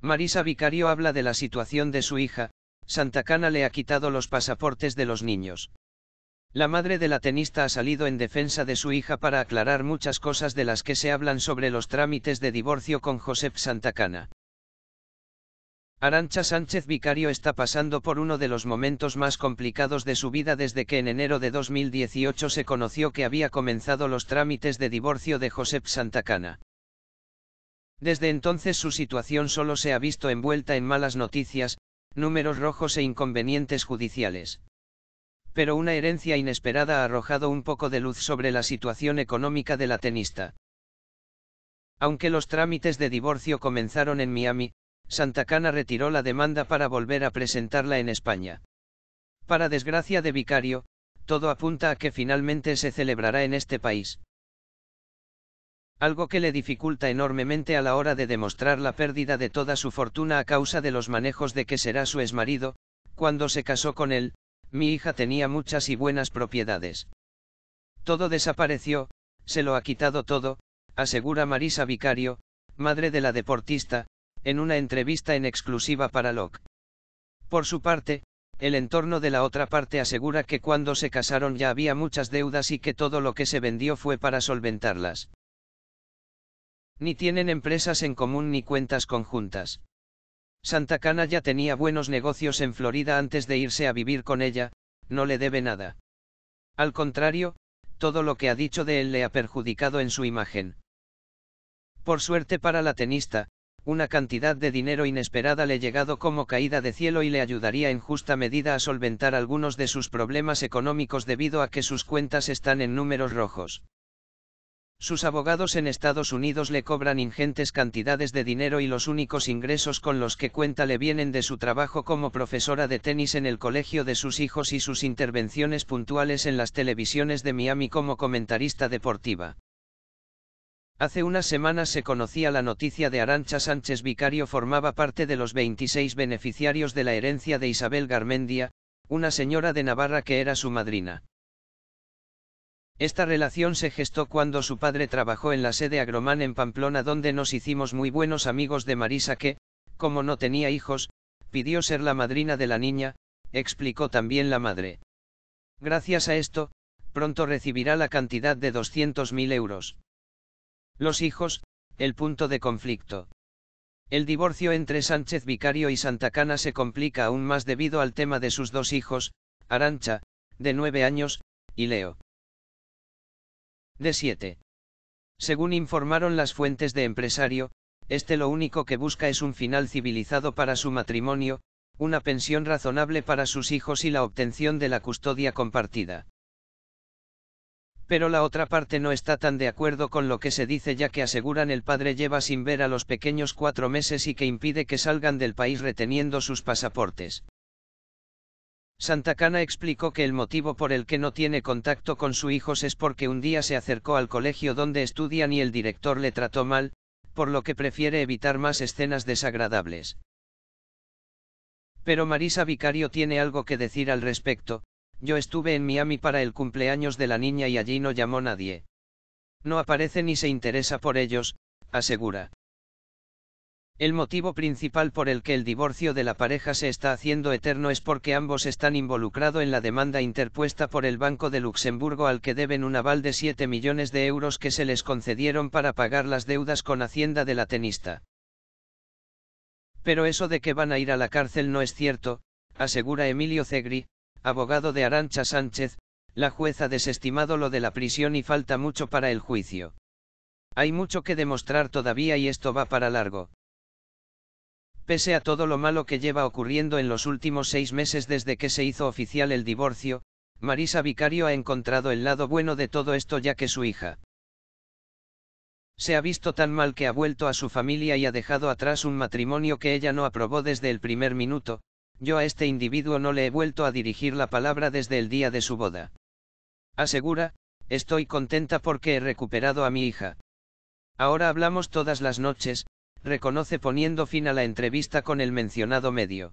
Marisa Vicario habla de la situación de su hija, Santa Cana le ha quitado los pasaportes de los niños. La madre de la tenista ha salido en defensa de su hija para aclarar muchas cosas de las que se hablan sobre los trámites de divorcio con Josep Santacana. Arancha Sánchez Vicario está pasando por uno de los momentos más complicados de su vida desde que en enero de 2018 se conoció que había comenzado los trámites de divorcio de Josep Santacana. Desde entonces su situación solo se ha visto envuelta en malas noticias, números rojos e inconvenientes judiciales. Pero una herencia inesperada ha arrojado un poco de luz sobre la situación económica de la tenista. Aunque los trámites de divorcio comenzaron en Miami, Santa Cana retiró la demanda para volver a presentarla en España. Para desgracia de Vicario, todo apunta a que finalmente se celebrará en este país algo que le dificulta enormemente a la hora de demostrar la pérdida de toda su fortuna a causa de los manejos de que será su exmarido, cuando se casó con él, mi hija tenía muchas y buenas propiedades. Todo desapareció, se lo ha quitado todo, asegura Marisa Vicario, madre de la deportista, en una entrevista en exclusiva para Locke. Por su parte, el entorno de la otra parte asegura que cuando se casaron ya había muchas deudas y que todo lo que se vendió fue para solventarlas. Ni tienen empresas en común ni cuentas conjuntas. Santa Cana ya tenía buenos negocios en Florida antes de irse a vivir con ella, no le debe nada. Al contrario, todo lo que ha dicho de él le ha perjudicado en su imagen. Por suerte para la tenista, una cantidad de dinero inesperada le ha llegado como caída de cielo y le ayudaría en justa medida a solventar algunos de sus problemas económicos debido a que sus cuentas están en números rojos. Sus abogados en Estados Unidos le cobran ingentes cantidades de dinero y los únicos ingresos con los que cuenta le vienen de su trabajo como profesora de tenis en el colegio de sus hijos y sus intervenciones puntuales en las televisiones de Miami como comentarista deportiva. Hace unas semanas se conocía la noticia de Arancha Sánchez Vicario formaba parte de los 26 beneficiarios de la herencia de Isabel Garmendia, una señora de Navarra que era su madrina. Esta relación se gestó cuando su padre trabajó en la sede Agromán en Pamplona donde nos hicimos muy buenos amigos de Marisa que, como no tenía hijos, pidió ser la madrina de la niña, explicó también la madre. Gracias a esto, pronto recibirá la cantidad de 200.000 euros. Los hijos, el punto de conflicto. El divorcio entre Sánchez Vicario y Santa Cana se complica aún más debido al tema de sus dos hijos, Arancha, de nueve años, y Leo de 7 Según informaron las fuentes de empresario, este lo único que busca es un final civilizado para su matrimonio, una pensión razonable para sus hijos y la obtención de la custodia compartida. Pero la otra parte no está tan de acuerdo con lo que se dice ya que aseguran el padre lleva sin ver a los pequeños cuatro meses y que impide que salgan del país reteniendo sus pasaportes. Cana explicó que el motivo por el que no tiene contacto con sus hijos es porque un día se acercó al colegio donde estudian y el director le trató mal, por lo que prefiere evitar más escenas desagradables. Pero Marisa Vicario tiene algo que decir al respecto, yo estuve en Miami para el cumpleaños de la niña y allí no llamó nadie. No aparece ni se interesa por ellos, asegura. El motivo principal por el que el divorcio de la pareja se está haciendo eterno es porque ambos están involucrados en la demanda interpuesta por el Banco de Luxemburgo al que deben un aval de 7 millones de euros que se les concedieron para pagar las deudas con Hacienda de la tenista. Pero eso de que van a ir a la cárcel no es cierto, asegura Emilio Zegri, abogado de Arancha Sánchez, la jueza ha desestimado lo de la prisión y falta mucho para el juicio. Hay mucho que demostrar todavía y esto va para largo. Pese a todo lo malo que lleva ocurriendo en los últimos seis meses desde que se hizo oficial el divorcio, Marisa Vicario ha encontrado el lado bueno de todo esto ya que su hija se ha visto tan mal que ha vuelto a su familia y ha dejado atrás un matrimonio que ella no aprobó desde el primer minuto, yo a este individuo no le he vuelto a dirigir la palabra desde el día de su boda. Asegura, estoy contenta porque he recuperado a mi hija. Ahora hablamos todas las noches, reconoce poniendo fin a la entrevista con el mencionado medio.